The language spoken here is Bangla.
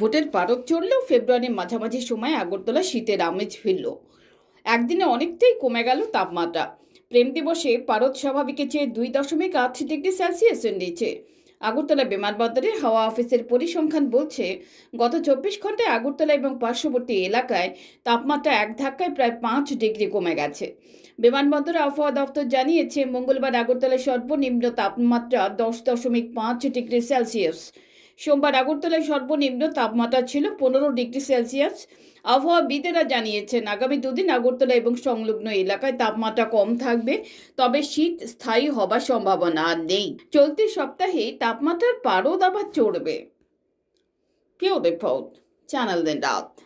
ভোটের পারদ চড়লেও ফেব্রুয়ারির মাঝামাঝি সময় আগরতলা শীতের আমেজ ফিরল একদিনে অনেকটাই কমে গেল তাপমাত্রা প্রেম দিবসে পারদ স্বাভাবিকের চেয়ে দুই দশমিক আট ডিগ্রি সেলসিয়াস নিয়েছে আগরতলা বিমানবন্দরের হাওয়া অফিসের পরিসংখ্যান বলছে গত চব্বিশ ঘন্টায় আগরতলা এবং পার্শ্ববর্তী এলাকায় তাপমাত্রা এক ধাক্কায় প্রায় পাঁচ ডিগ্রি কমে গেছে বিমানবন্দরে আবহাওয়া দপ্তর জানিয়েছে মঙ্গলবার আগরতলায় সর্বনিম্ন তাপমাত্রা দশ দশমিক পাঁচ ডিগ্রি সেলসিয়াস সোমবার আগরতলায় সর্বনিম্ন তাপমাত্রা ছিল পনেরো ডিগ্রি সেলসিয়াস আবহাওয়াবিদেরা জানিয়েছেন আগামী দুদিন আগরতলা এবং সংলগ্ন এলাকায় তাপমাত্রা কম থাকবে তবে শীত স্থায়ী হবার সম্ভাবনা নেই চলতি সপ্তাহে তাপমাত্রার পারদ আবার চড়বে কেউ রিপোর্ট চ্যানেল দিন রাত